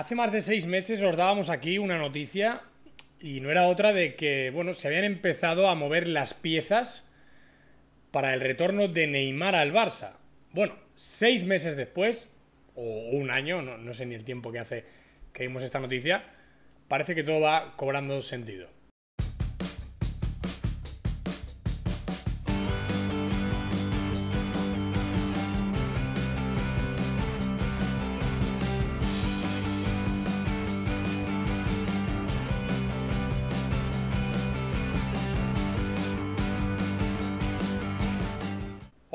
Hace más de seis meses os dábamos aquí una noticia y no era otra de que, bueno, se habían empezado a mover las piezas para el retorno de Neymar al Barça. Bueno, seis meses después, o un año, no, no sé ni el tiempo que hace que vimos esta noticia, parece que todo va cobrando sentido.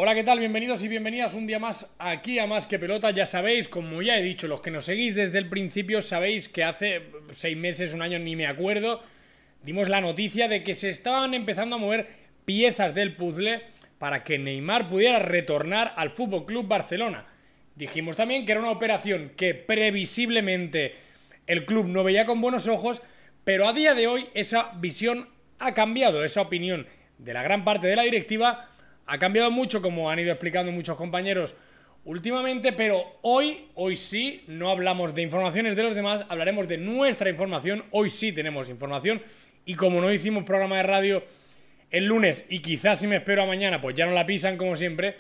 Hola, ¿qué tal? Bienvenidos y bienvenidas un día más aquí a Más que Pelota. Ya sabéis, como ya he dicho, los que nos seguís desde el principio sabéis que hace seis meses, un año, ni me acuerdo, dimos la noticia de que se estaban empezando a mover piezas del puzzle para que Neymar pudiera retornar al Fútbol Club Barcelona. Dijimos también que era una operación que previsiblemente el club no veía con buenos ojos, pero a día de hoy esa visión ha cambiado, esa opinión de la gran parte de la directiva ha cambiado mucho, como han ido explicando muchos compañeros últimamente, pero hoy, hoy sí, no hablamos de informaciones de los demás, hablaremos de nuestra información, hoy sí tenemos información y como no hicimos programa de radio el lunes y quizás si me espero a mañana, pues ya no la pisan como siempre,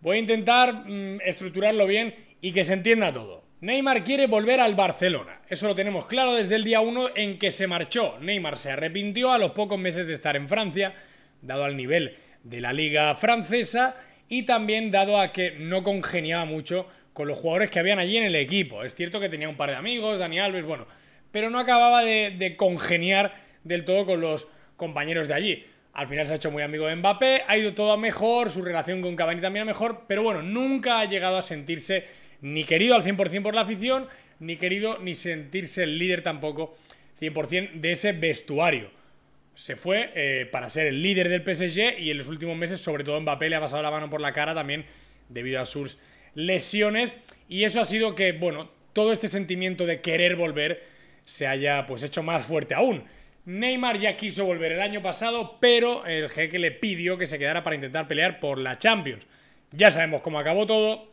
voy a intentar mm, estructurarlo bien y que se entienda todo. Neymar quiere volver al Barcelona. Eso lo tenemos claro desde el día 1 en que se marchó. Neymar se arrepintió a los pocos meses de estar en Francia, dado al nivel de la liga francesa y también dado a que no congeniaba mucho con los jugadores que habían allí en el equipo. Es cierto que tenía un par de amigos, Dani Alves, bueno, pero no acababa de, congeniar del todo con los compañeros de allí. Al final se ha hecho muy amigo de Mbappé, ha ido todo a mejor, su relación con Cavani también a mejor, pero bueno, nunca ha llegado a sentirse ni querido al 100% por la afición, ni querido ni sentirse el líder tampoco 100% de ese vestuario se fue eh, para ser el líder del PSG y en los últimos meses, sobre todo Mbappé, le ha pasado la mano por la cara también debido a sus lesiones. Y eso ha sido que, bueno, todo este sentimiento de querer volver se haya pues hecho más fuerte aún. Neymar ya quiso volver el año pasado, pero el jeque le pidió que se quedara para intentar pelear por la Champions. Ya sabemos cómo acabó todo.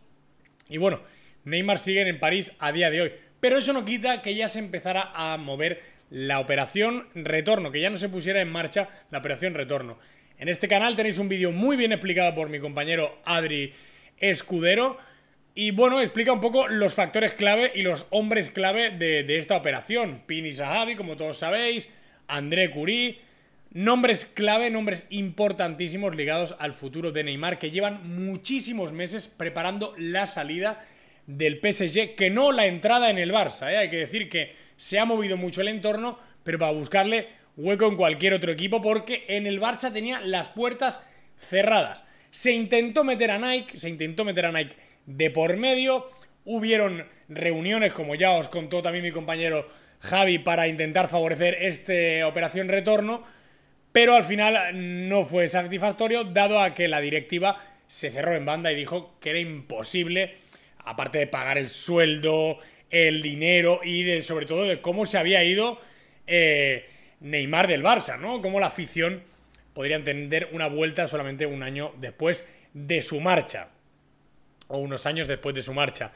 Y bueno, Neymar sigue en París a día de hoy. Pero eso no quita que ya se empezara a mover la operación retorno, que ya no se pusiera en marcha la operación retorno. En este canal tenéis un vídeo muy bien explicado por mi compañero Adri Escudero y bueno, explica un poco los factores clave y los hombres clave de, esta operación. Pini Sahabi, como todos sabéis, André Curí, nombres clave, nombres importantísimos ligados al futuro de Neymar que llevan muchísimos meses preparando la salida del PSG, que no la entrada en el Barça. ¿eh? Hay que decir que se ha movido mucho el entorno, pero para buscarle hueco en cualquier otro equipo, porque en el Barça tenía las puertas cerradas. Se intentó meter a Nike, se intentó meter a Nike de por medio, hubieron reuniones, como ya os contó también mi compañero Javi, para intentar favorecer esta operación retorno, pero al final no fue satisfactorio, dado a que la directiva se cerró en banda y dijo que era imposible, aparte de pagar el sueldo, el dinero y sobre todo de cómo se había ido eh, Neymar del Barça, ¿no? Cómo la afición podría entender una vuelta solamente un año después de su marcha, o unos años después de su marcha.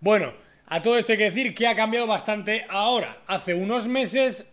Bueno, a todo esto hay que decir que ha cambiado bastante ahora. Hace unos meses,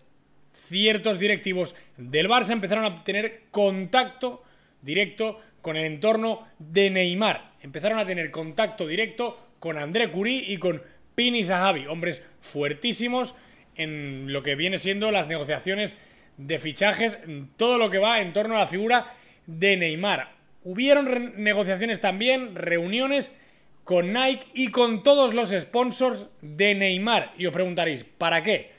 ciertos directivos del Barça empezaron a tener contacto directo con el entorno de Neymar. Empezaron a tener contacto directo con André Curí y con Pini Sahabi, hombres fuertísimos en lo que viene siendo las negociaciones de fichajes, todo lo que va en torno a la figura de Neymar. Hubieron negociaciones también, reuniones con Nike y con todos los sponsors de Neymar. Y os preguntaréis, ¿para qué?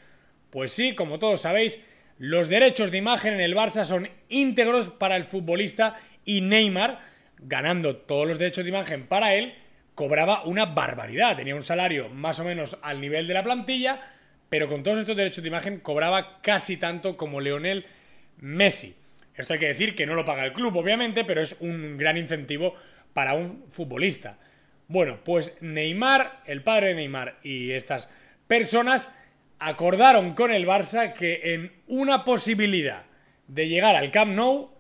Pues sí, como todos sabéis, los derechos de imagen en el Barça son íntegros para el futbolista y Neymar, ganando todos los derechos de imagen para él, cobraba una barbaridad. Tenía un salario más o menos al nivel de la plantilla, pero con todos estos derechos de imagen cobraba casi tanto como Leonel Messi. Esto hay que decir que no lo paga el club, obviamente, pero es un gran incentivo para un futbolista. Bueno, pues Neymar, el padre de Neymar y estas personas acordaron con el Barça que en una posibilidad de llegar al Camp Nou,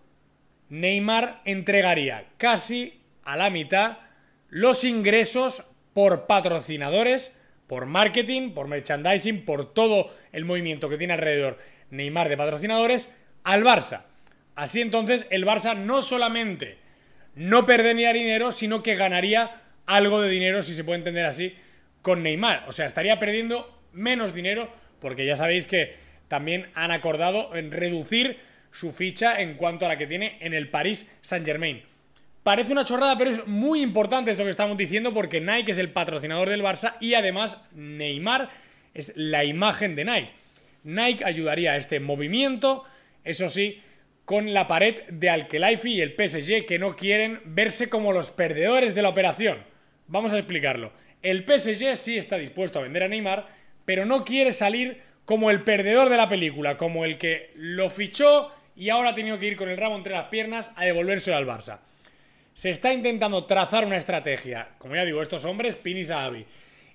Neymar entregaría casi a la mitad los ingresos por patrocinadores, por marketing, por merchandising, por todo el movimiento que tiene alrededor Neymar de patrocinadores al Barça. Así entonces el Barça no solamente no perdería dinero, sino que ganaría algo de dinero, si se puede entender así, con Neymar. O sea, estaría perdiendo menos dinero porque ya sabéis que también han acordado en reducir su ficha en cuanto a la que tiene en el París Saint Germain. Parece una chorrada, pero es muy importante esto que estamos diciendo porque Nike es el patrocinador del Barça y además Neymar es la imagen de Nike. Nike ayudaría a este movimiento, eso sí, con la pared de Alkelaifi y el PSG que no quieren verse como los perdedores de la operación. Vamos a explicarlo. El PSG sí está dispuesto a vender a Neymar, pero no quiere salir como el perdedor de la película, como el que lo fichó y ahora ha tenido que ir con el ramo entre las piernas a devolvérselo al Barça se está intentando trazar una estrategia, como ya digo, estos hombres, Pini Sahabi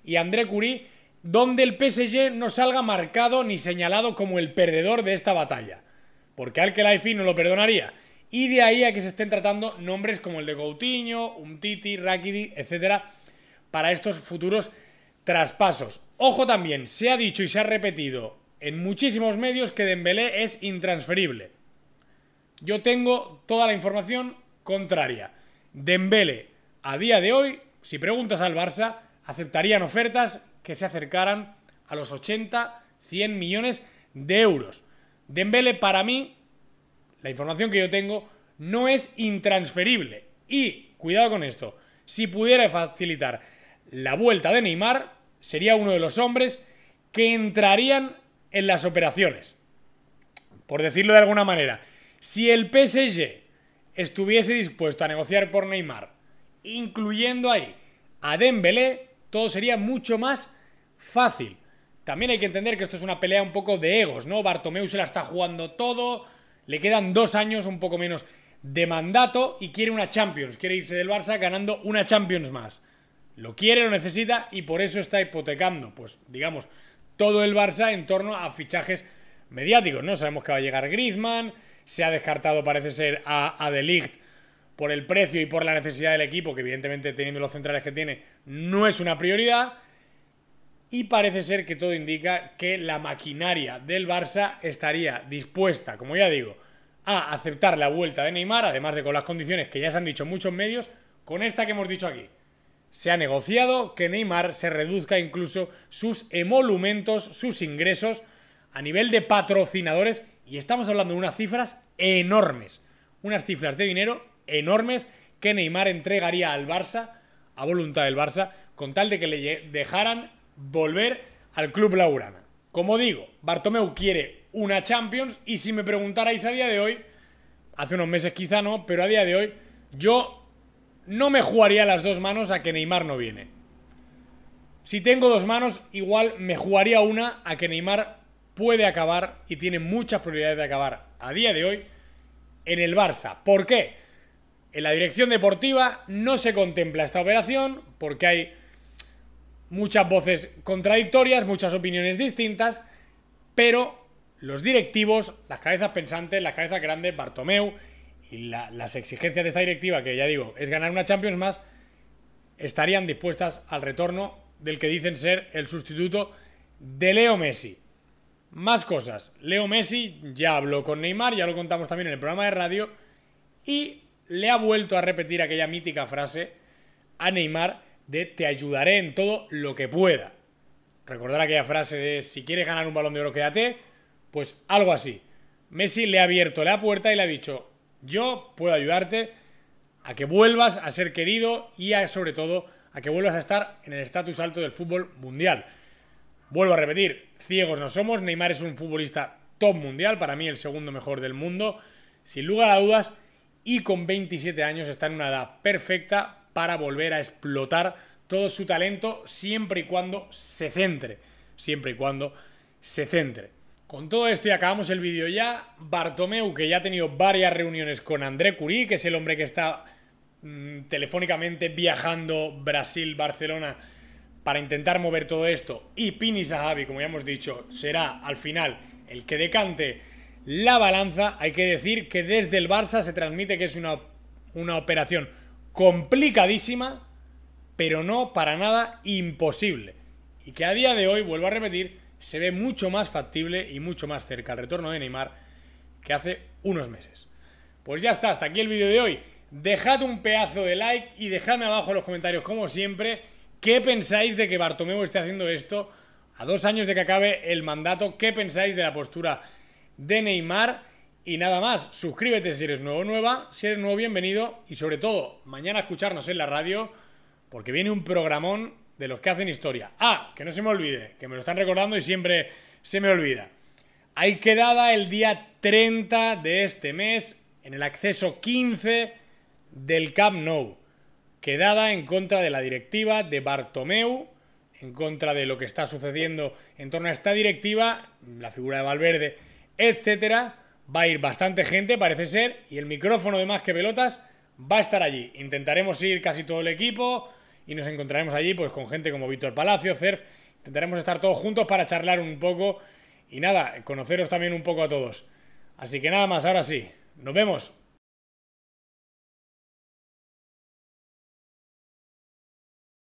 y André Curie, donde el PSG no salga marcado ni señalado como el perdedor de esta batalla, porque al que IFI no lo perdonaría. Y de ahí a que se estén tratando nombres como el de Coutinho, Umtiti, Rakidi, etcétera, para estos futuros traspasos. Ojo también, se ha dicho y se ha repetido en muchísimos medios que Dembélé es intransferible. Yo tengo toda la información contraria. Dembele, a día de hoy, si preguntas al Barça, aceptarían ofertas que se acercaran a los 80, 100 millones de euros. Dembele para mí, la información que yo tengo, no es intransferible. Y, cuidado con esto, si pudiera facilitar la vuelta de Neymar, sería uno de los hombres que entrarían en las operaciones. Por decirlo de alguna manera, si el PSG estuviese dispuesto a negociar por Neymar, incluyendo ahí a Dembélé, todo sería mucho más fácil. También hay que entender que esto es una pelea un poco de egos, ¿no? Bartomeu se la está jugando todo, le quedan dos años un poco menos de mandato y quiere una Champions, quiere irse del Barça ganando una Champions más. Lo quiere, lo necesita y por eso está hipotecando, pues digamos, todo el Barça en torno a fichajes mediáticos, ¿no? Sabemos que va a llegar Griezmann, se ha descartado, parece ser, a, a por el precio y por la necesidad del equipo, que evidentemente teniendo los centrales que tiene no es una prioridad. Y parece ser que todo indica que la maquinaria del Barça estaría dispuesta, como ya digo, a aceptar la vuelta de Neymar, además de con las condiciones que ya se han dicho muchos medios, con esta que hemos dicho aquí. Se ha negociado que Neymar se reduzca incluso sus emolumentos, sus ingresos a nivel de patrocinadores y estamos hablando de unas cifras enormes. Unas cifras de dinero enormes que Neymar entregaría al Barça, a voluntad del Barça, con tal de que le dejaran volver al club laurana. Como digo, Bartomeu quiere una Champions y si me preguntarais a día de hoy, hace unos meses quizá no, pero a día de hoy, yo no me jugaría las dos manos a que Neymar no viene. Si tengo dos manos, igual me jugaría una a que Neymar puede acabar y tiene muchas probabilidades de acabar a día de hoy en el Barça. ¿Por qué? En la dirección deportiva no se contempla esta operación porque hay muchas voces contradictorias, muchas opiniones distintas, pero los directivos, las cabezas pensantes, las cabezas grandes, Bartomeu y las exigencias de esta directiva, que ya digo, es ganar una Champions más, estarían dispuestas al retorno del que dicen ser el sustituto de Leo Messi. Más cosas. Leo Messi ya habló con Neymar, ya lo contamos también en el programa de radio, y le ha vuelto a repetir aquella mítica frase a Neymar de te ayudaré en todo lo que pueda. Recordar aquella frase de si quieres ganar un balón de oro, quédate, pues algo así. Messi le ha abierto la puerta y le ha dicho, yo puedo ayudarte a que vuelvas a ser querido y sobre todo a que vuelvas a estar en el estatus alto del fútbol mundial. Vuelvo a repetir, ciegos no somos. Neymar es un futbolista top mundial, para mí el segundo mejor del mundo, sin lugar a dudas. Y con 27 años está en una edad perfecta para volver a explotar todo su talento siempre y cuando se centre. Siempre y cuando se centre. Con todo esto y acabamos el vídeo ya. Bartomeu, que ya ha tenido varias reuniones con André Curí, que es el hombre que está mm, telefónicamente viajando Brasil-Barcelona para intentar mover todo esto. Y Pini Sahabi, como ya hemos dicho, será al final el que decante la balanza. Hay que decir que desde el Barça se transmite que es una, operación complicadísima, pero no para nada imposible. Y que a día de hoy, vuelvo a repetir, se ve mucho más factible y mucho más cerca el retorno de Neymar que hace unos meses. Pues ya está, hasta aquí el vídeo de hoy. Dejad un pedazo de like y dejadme abajo en los comentarios, como siempre, ¿Qué pensáis de que Bartomeu esté haciendo esto a dos años de que acabe el mandato? ¿Qué pensáis de la postura de Neymar? Y nada más, suscríbete si eres nuevo o nueva, si eres nuevo bienvenido y sobre todo mañana escucharnos en la radio porque viene un programón de los que hacen historia. Ah, que no se me olvide, que me lo están recordando y siempre se me olvida. Hay quedada el día 30 de este mes en el acceso 15 del Camp Nou quedada en contra de la directiva de Bartomeu, en contra de lo que está sucediendo en torno a esta directiva, la figura de Valverde, etcétera. Va a ir bastante gente, parece ser, y el micrófono de más que pelotas va a estar allí. Intentaremos ir casi todo el equipo y nos encontraremos allí pues con gente como Víctor Palacio, Cerf. Intentaremos estar todos juntos para charlar un poco y nada, conoceros también un poco a todos. Así que nada más, ahora sí. Nos vemos.